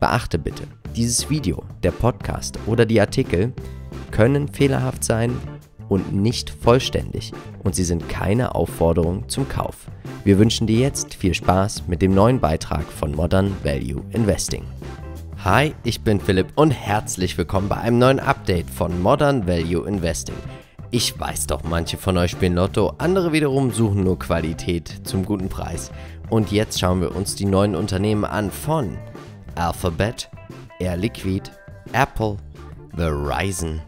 Beachte bitte, dieses Video, der Podcast oder die Artikel können fehlerhaft sein und nicht vollständig und sie sind keine Aufforderung zum Kauf. Wir wünschen dir jetzt viel Spaß mit dem neuen Beitrag von Modern Value Investing. Hi, ich bin Philipp und herzlich willkommen bei einem neuen Update von Modern Value Investing. Ich weiß doch, manche von euch spielen Lotto, andere wiederum suchen nur Qualität zum guten Preis. Und jetzt schauen wir uns die neuen Unternehmen an von Alphabet, Air Liquid, Apple, Verizon,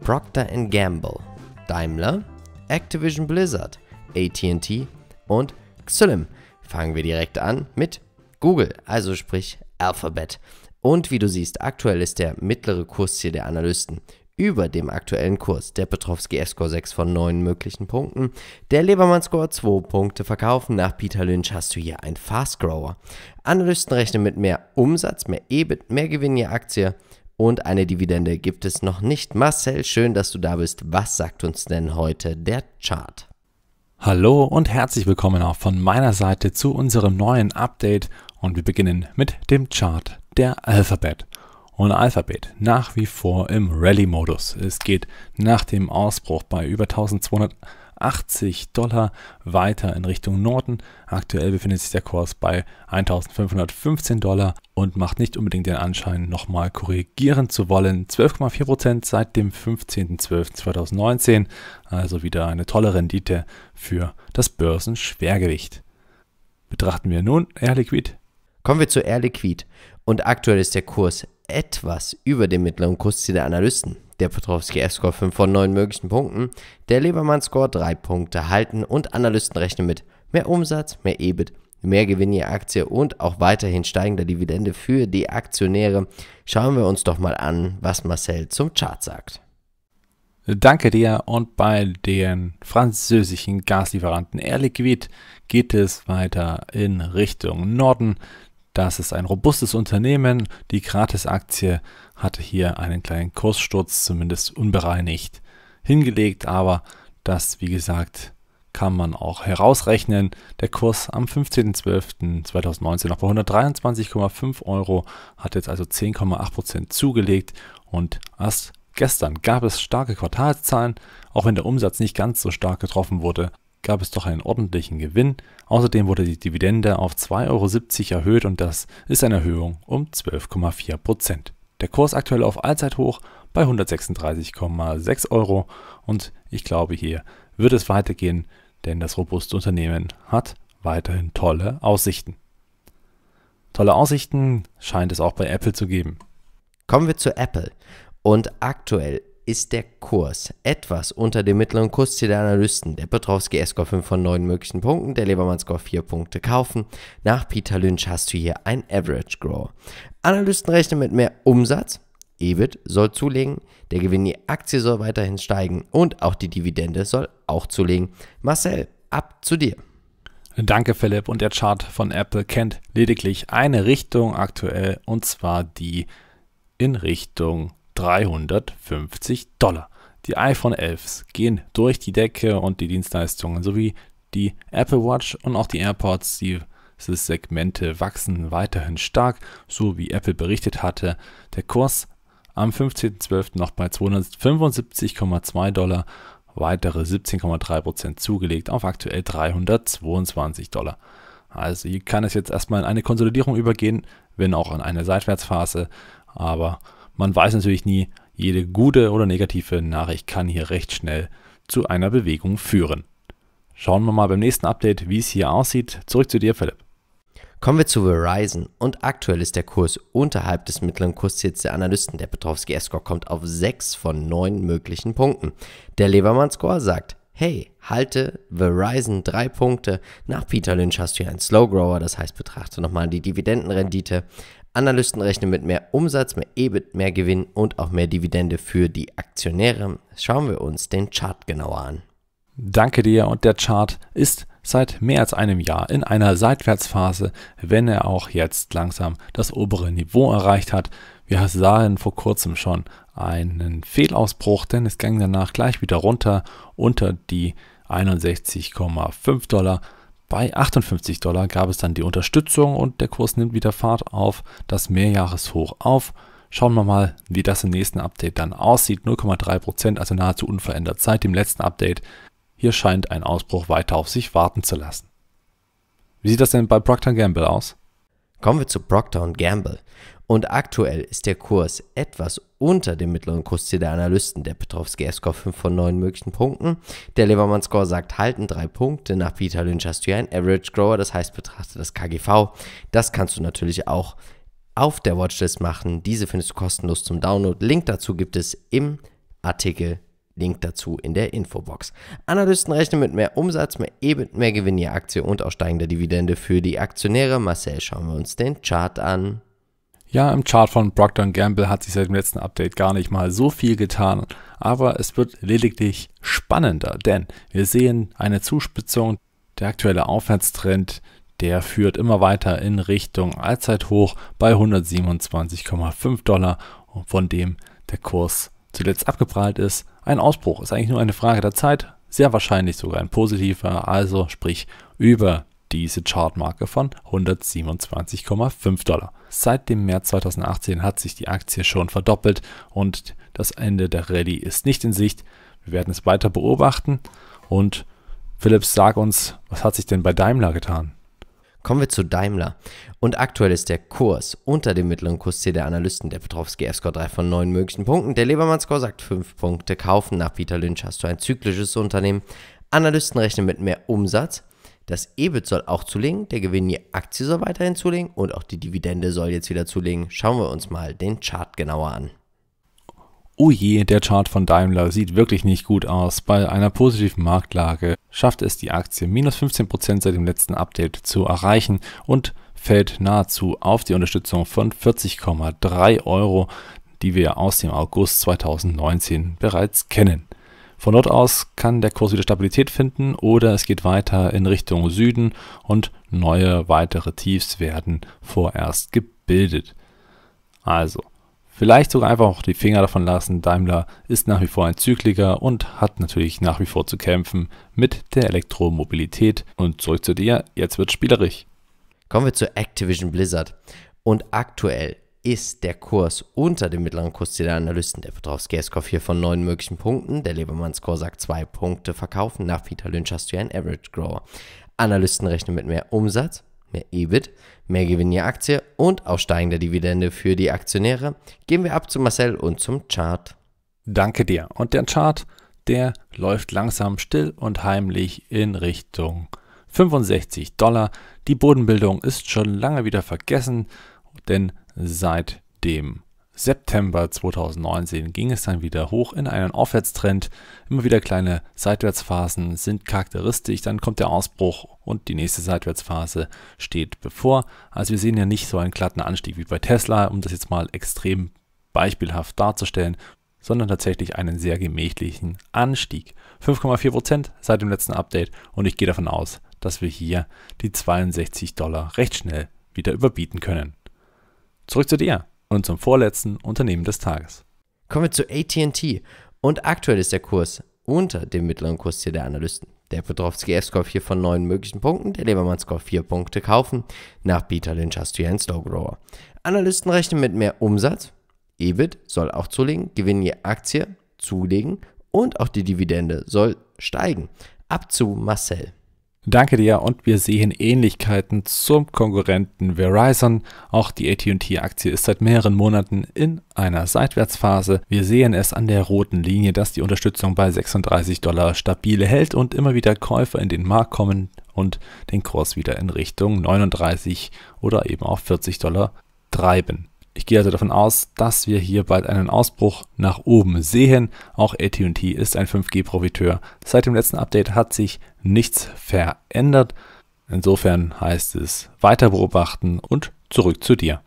Procter Gamble, Daimler, Activision Blizzard, ATT und Xylem. Fangen wir direkt an mit Google, also sprich Alphabet. Und wie du siehst, aktuell ist der mittlere Kurs hier der Analysten über dem aktuellen Kurs. Der Petrovski S-Score 6 von 9 möglichen Punkten. Der Lebermann Score 2 Punkte verkaufen. Nach Peter Lynch hast du hier ein Fast Grower. Analysten rechnen mit mehr Umsatz, mehr EBIT, mehr Gewinn je Aktie und eine Dividende gibt es noch nicht. Marcel, schön, dass du da bist. Was sagt uns denn heute der Chart? Hallo und herzlich willkommen auch von meiner Seite zu unserem neuen Update und wir beginnen mit dem Chart der Alphabet und Alphabet nach wie vor im Rally-Modus. Es geht nach dem Ausbruch bei über 1280 Dollar weiter in Richtung Norden. Aktuell befindet sich der Kurs bei 1515 Dollar und macht nicht unbedingt den Anschein, nochmal korrigieren zu wollen. 12,4% seit dem 15.12.2019, also wieder eine tolle Rendite für das Börsenschwergewicht. Betrachten wir nun Air Liquid. Kommen wir zu Air Liquid und aktuell ist der Kurs etwas über dem mittleren Kursziel der Analysten. Der Petrovski F-Score 5 von 9 möglichen Punkten, der Lebermann-Score 3 Punkte halten und Analysten rechnen mit mehr Umsatz, mehr EBIT, mehr Gewinn je Aktie und auch weiterhin steigender Dividende für die Aktionäre. Schauen wir uns doch mal an, was Marcel zum Chart sagt. Danke dir und bei den französischen Gaslieferanten Air Liquid geht es weiter in Richtung Norden. Das ist ein robustes Unternehmen. Die Gratis-Aktie hatte hier einen kleinen Kurssturz, zumindest unbereinigt, hingelegt. Aber das, wie gesagt, kann man auch herausrechnen. Der Kurs am 15.12.2019 noch bei 123,5 Euro hat jetzt also 10,8% zugelegt und erst gestern gab es starke Quartalszahlen, auch wenn der Umsatz nicht ganz so stark getroffen wurde gab es doch einen ordentlichen Gewinn. Außerdem wurde die Dividende auf 2,70 Euro erhöht und das ist eine Erhöhung um 12,4 Prozent. Der Kurs aktuell auf Allzeithoch bei 136,6 Euro und ich glaube, hier wird es weitergehen, denn das robuste Unternehmen hat weiterhin tolle Aussichten. Tolle Aussichten scheint es auch bei Apple zu geben. Kommen wir zu Apple. Und aktuell ist der Kurs etwas unter dem mittleren Kursziel der Analysten. Der Petrovski S-Score 5 von 9 möglichen Punkten, der Lebermann Score 4 Punkte kaufen. Nach Peter Lynch hast du hier ein Average Grow. Analysten rechnen mit mehr Umsatz, EBIT soll zulegen, der Gewinn je Aktie soll weiterhin steigen und auch die Dividende soll auch zulegen. Marcel, ab zu dir. Danke Philipp und der Chart von Apple kennt lediglich eine Richtung aktuell und zwar die in Richtung 350 Dollar. Die iPhone 11s gehen durch die Decke und die Dienstleistungen sowie die Apple Watch und auch die AirPods, die Segmente wachsen weiterhin stark, so wie Apple berichtet hatte. Der Kurs am 15.12. noch bei 275,2 Dollar, weitere 17,3% zugelegt auf aktuell 322 Dollar. Also hier kann es jetzt erstmal in eine Konsolidierung übergehen, wenn auch in eine Seitwärtsphase, aber man weiß natürlich nie, jede gute oder negative Nachricht kann hier recht schnell zu einer Bewegung führen. Schauen wir mal beim nächsten Update, wie es hier aussieht. Zurück zu dir, Philipp. Kommen wir zu Verizon und aktuell ist der Kurs unterhalb des mittleren Kursziels der Analysten. Der Petrovsky S-Score kommt auf 6 von 9 möglichen Punkten. Der Lebermann-Score sagt, hey, halte Verizon 3 Punkte. Nach Peter Lynch hast du hier einen Slow Grower, das heißt betrachte nochmal die Dividendenrendite. Analysten rechnen mit mehr Umsatz, mehr EBIT, mehr Gewinn und auch mehr Dividende für die Aktionäre. Schauen wir uns den Chart genauer an. Danke dir und der Chart ist seit mehr als einem Jahr in einer Seitwärtsphase, wenn er auch jetzt langsam das obere Niveau erreicht hat. Wir sahen vor kurzem schon einen Fehlausbruch, denn es ging danach gleich wieder runter unter die 61,5 Dollar. Bei 58 Dollar gab es dann die Unterstützung und der Kurs nimmt wieder Fahrt auf das Mehrjahreshoch auf. Schauen wir mal, wie das im nächsten Update dann aussieht. 0,3%, also nahezu unverändert seit dem letzten Update. Hier scheint ein Ausbruch weiter auf sich warten zu lassen. Wie sieht das denn bei Procter Gamble aus? Kommen wir zu Procter Gamble und aktuell ist der Kurs etwas unter dem mittleren Kursziel der Analysten. Der Petrovski score 5 von 9 möglichen Punkten. Der Levermann Score sagt halten 3 Punkte. Nach Peter Lynch hast du ja einen Average Grower, das heißt betrachte das KGV. Das kannst du natürlich auch auf der Watchlist machen. Diese findest du kostenlos zum Download. Link dazu gibt es im Artikel Link dazu in der Infobox. Analysten rechnen mit mehr Umsatz, mehr EBIT, mehr Gewinn je Aktie und auch steigender Dividende für die Aktionäre. Marcel, schauen wir uns den Chart an. Ja, im Chart von Procter Gamble hat sich seit dem letzten Update gar nicht mal so viel getan, aber es wird lediglich spannender, denn wir sehen eine Zuspitzung. Der aktuelle Aufwärtstrend, der führt immer weiter in Richtung Allzeithoch bei 127,5 Dollar, von dem der Kurs zuletzt abgeprallt ist. Ein Ausbruch ist eigentlich nur eine Frage der Zeit, sehr wahrscheinlich sogar ein positiver, also sprich über diese Chartmarke von 127,5 Dollar. Seit dem März 2018 hat sich die Aktie schon verdoppelt und das Ende der Rallye ist nicht in Sicht. Wir werden es weiter beobachten und Philips, sag uns, was hat sich denn bei Daimler getan? Kommen wir zu Daimler. Und aktuell ist der Kurs unter dem mittleren Kursziel der Analysten der Petrovski F-Score 3 von 9 möglichen Punkten. Der Lebermann-Score sagt 5 Punkte kaufen. Nach Peter Lynch hast du ein zyklisches Unternehmen. Analysten rechnen mit mehr Umsatz, das EBIT soll auch zulegen, der Gewinn je Aktie soll weiterhin zulegen und auch die Dividende soll jetzt wieder zulegen. Schauen wir uns mal den Chart genauer an. Oh je, der Chart von Daimler sieht wirklich nicht gut aus. Bei einer positiven Marktlage schafft es die Aktie minus 15% seit dem letzten Update zu erreichen und fällt nahezu auf die Unterstützung von 40,3 Euro, die wir aus dem August 2019 bereits kennen. Von dort aus kann der Kurs wieder Stabilität finden oder es geht weiter in Richtung Süden und neue weitere Tiefs werden vorerst gebildet. Also, vielleicht sogar einfach auch die Finger davon lassen, Daimler ist nach wie vor ein Zykliker und hat natürlich nach wie vor zu kämpfen mit der Elektromobilität. Und zurück zu dir, jetzt wird spielerisch. Kommen wir zu Activision Blizzard. Und aktuell ist der Kurs unter dem mittleren Kursziel der Analysten. Der Petrovsky s hier von 9 möglichen Punkten. Der Lebermanns Core sagt 2 Punkte verkaufen. Nach Peter Lynch hast du ja einen Average Grower. Analysten rechnen mit mehr Umsatz, mehr EBIT, mehr Gewinn je Aktie und auch steigender Dividende für die Aktionäre. Gehen wir ab zu Marcel und zum Chart. Danke dir. Und der Chart, der läuft langsam still und heimlich in Richtung 65 Dollar. Die Bodenbildung ist schon lange wieder vergessen, denn seit dem September 2019 ging es dann wieder hoch in einen Aufwärtstrend. Immer wieder kleine Seitwärtsphasen sind charakteristisch. Dann kommt der Ausbruch und die nächste Seitwärtsphase steht bevor. Also wir sehen ja nicht so einen glatten Anstieg wie bei Tesla, um das jetzt mal extrem beispielhaft darzustellen, sondern tatsächlich einen sehr gemächlichen Anstieg. 5,4% seit dem letzten Update und ich gehe davon aus, dass wir hier die 62 Dollar recht schnell wieder überbieten können. Zurück zu dir und zum vorletzten Unternehmen des Tages. Kommen wir zu ATT. Und aktuell ist der Kurs unter dem mittleren Kursziel der Analysten. Der Petrovski F-Score 4 von 9 möglichen Punkten, der Lebermann Score 4 Punkte kaufen. Nach Peter Lynch hast du ja einen Slowgrower. Analysten rechnen mit mehr Umsatz. EBIT soll auch zulegen, Gewinn je Aktie zulegen und auch die Dividende soll steigen. Ab zu Marcel. Danke dir und wir sehen Ähnlichkeiten zum Konkurrenten Verizon. Auch die AT&T-Aktie ist seit mehreren Monaten in einer Seitwärtsphase. Wir sehen es an der roten Linie, dass die Unterstützung bei 36 Dollar stabile hält und immer wieder Käufer in den Markt kommen und den Kurs wieder in Richtung 39 oder eben auch 40 Dollar treiben. Ich gehe also davon aus, dass wir hier bald einen Ausbruch nach oben sehen. Auch ATT ist ein 5G-Profiteur. Seit dem letzten Update hat sich nichts verändert. Insofern heißt es weiter beobachten und zurück zu dir.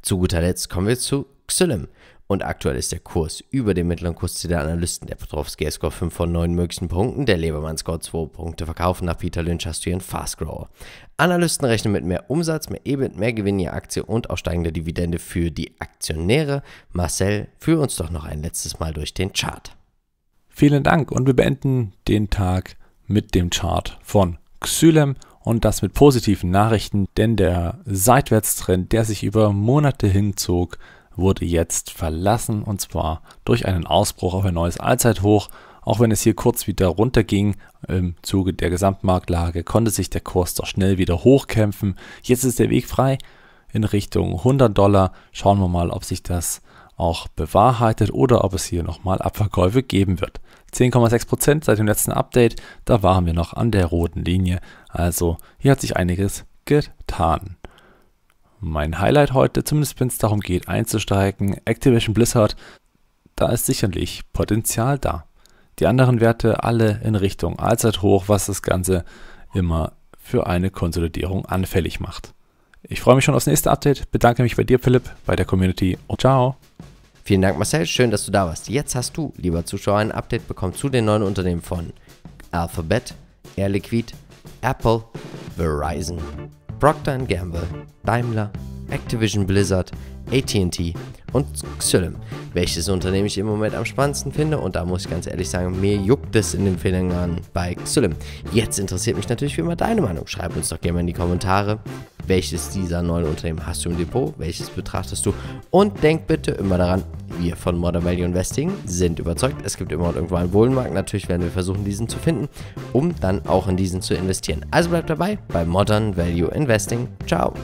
Zu guter Letzt kommen wir zu Xylem. Und aktuell ist der Kurs über dem mittleren Kurszeit der Analysten. Der Petrovski score 5 von 9 möglichen Punkten. Der Lebermann score 2 Punkte. Verkaufen nach Peter Lynch hast du hier einen Fast Grower. Analysten rechnen mit mehr Umsatz, mehr EBIT, mehr Gewinn je Aktie und auch steigender Dividende für die Aktionäre. Marcel, führ uns doch noch ein letztes Mal durch den Chart. Vielen Dank und wir beenden den Tag mit dem Chart von Xylem und das mit positiven Nachrichten, denn der Seitwärtstrend, der sich über Monate hinzog, wurde jetzt verlassen und zwar durch einen Ausbruch auf ein neues Allzeithoch. Auch wenn es hier kurz wieder runterging im Zuge der Gesamtmarktlage, konnte sich der Kurs doch schnell wieder hochkämpfen. Jetzt ist der Weg frei in Richtung 100 Dollar. Schauen wir mal, ob sich das auch bewahrheitet oder ob es hier nochmal Abverkäufe geben wird. 10,6% seit dem letzten Update, da waren wir noch an der roten Linie. Also hier hat sich einiges getan. Mein Highlight heute, zumindest wenn es darum geht einzusteigen, Activision Blizzard, da ist sicherlich Potenzial da. Die anderen Werte alle in Richtung Allzeithoch, was das Ganze immer für eine Konsolidierung anfällig macht. Ich freue mich schon aufs nächste Update, bedanke mich bei dir Philipp, bei der Community und ciao. Vielen Dank Marcel, schön, dass du da warst. Jetzt hast du, lieber Zuschauer, ein Update bekommen zu den neuen Unternehmen von Alphabet, Air Liquid, Apple, Verizon Procter Gamble, Daimler, Activision Blizzard, ATT und Xylem. Welches Unternehmen ich im Moment am spannendsten finde und da muss ich ganz ehrlich sagen, mir juckt es in den Fingern bei Xylem. Jetzt interessiert mich natürlich wie immer deine Meinung. Schreib uns doch gerne mal in die Kommentare welches dieser neuen Unternehmen hast du im Depot, welches betrachtest du und denk bitte immer daran, wir von Modern Value Investing sind überzeugt, es gibt immer und irgendwo einen Bullenmarkt, natürlich werden wir versuchen, diesen zu finden, um dann auch in diesen zu investieren. Also bleibt dabei bei Modern Value Investing. Ciao!